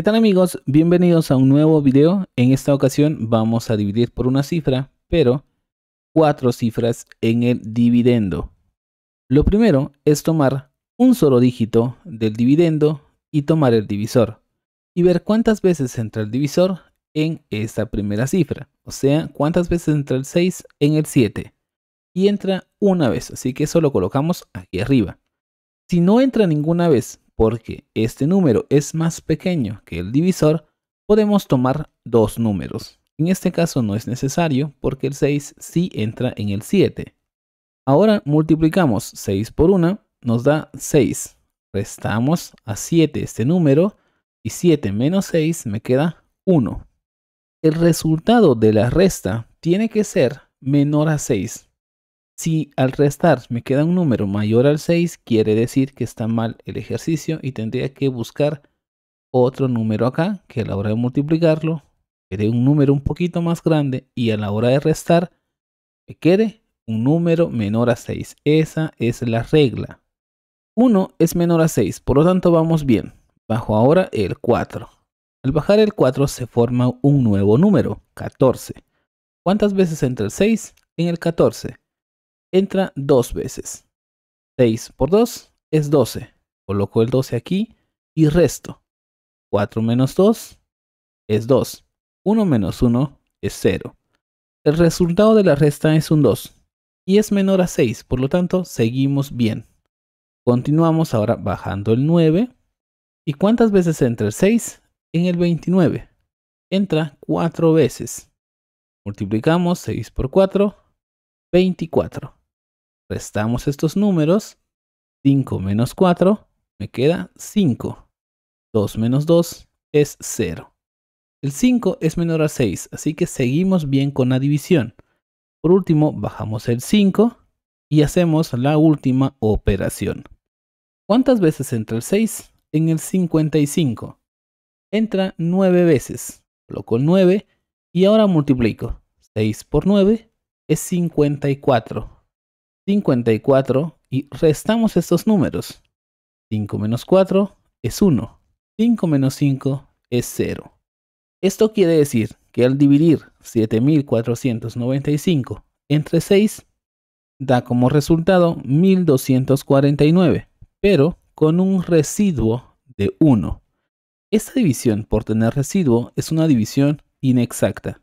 ¿Qué tal amigos? Bienvenidos a un nuevo video. En esta ocasión vamos a dividir por una cifra, pero cuatro cifras en el dividendo. Lo primero es tomar un solo dígito del dividendo y tomar el divisor y ver cuántas veces entra el divisor en esta primera cifra, o sea, cuántas veces entra el 6 en el 7 y entra una vez, así que eso lo colocamos aquí arriba. Si no entra ninguna vez porque este número es más pequeño que el divisor, podemos tomar dos números. En este caso no es necesario porque el 6 sí entra en el 7. Ahora multiplicamos 6 por 1, nos da 6. Restamos a 7 este número y 7 menos 6 me queda 1. El resultado de la resta tiene que ser menor a 6 si al restar me queda un número mayor al 6, quiere decir que está mal el ejercicio y tendría que buscar otro número acá, que a la hora de multiplicarlo, quede un número un poquito más grande y a la hora de restar, me quede un número menor a 6. Esa es la regla. 1 es menor a 6, por lo tanto vamos bien. Bajo ahora el 4. Al bajar el 4 se forma un nuevo número, 14. ¿Cuántas veces entra el 6? En el 14 entra dos veces. 6 por 2 es 12. Coloco el 12 aquí y resto. 4 menos 2 es 2. 1 menos 1 es 0. El resultado de la resta es un 2 y es menor a 6, por lo tanto seguimos bien. Continuamos ahora bajando el 9. ¿Y cuántas veces entra el 6? En el 29. Entra 4 veces. Multiplicamos 6 por 4, 24. Restamos estos números. 5 menos 4 me queda 5. 2 menos 2 es 0. El 5 es menor a 6, así que seguimos bien con la división. Por último, bajamos el 5 y hacemos la última operación. ¿Cuántas veces entra el 6? En el 55. Entra 9 veces. Coloco 9 y ahora multiplico. 6 por 9 es 54. 54 y restamos estos números. 5 menos 4 es 1. 5 menos 5 es 0. Esto quiere decir que al dividir 7495 entre 6, da como resultado 1249, pero con un residuo de 1. Esta división por tener residuo es una división inexacta.